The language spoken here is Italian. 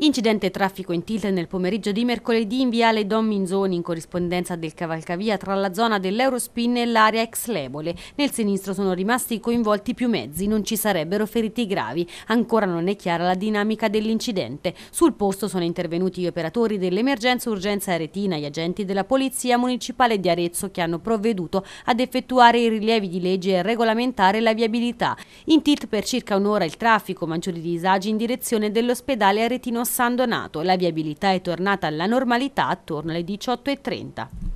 Incidente traffico in tilt nel pomeriggio di mercoledì in viale Don Minzoni in corrispondenza del cavalcavia tra la zona dell'Eurospin e l'area ex Lebole. Nel sinistro sono rimasti coinvolti più mezzi, non ci sarebbero feriti gravi. Ancora non è chiara la dinamica dell'incidente. Sul posto sono intervenuti gli operatori dell'emergenza urgenza aretina, gli agenti della Polizia Municipale di Arezzo che hanno provveduto ad effettuare i rilievi di legge e regolamentare la viabilità. In tilt per circa un'ora il traffico, maggiori disagi in direzione dell'ospedale aretino San Donato. La viabilità è tornata alla normalità attorno alle 18.30.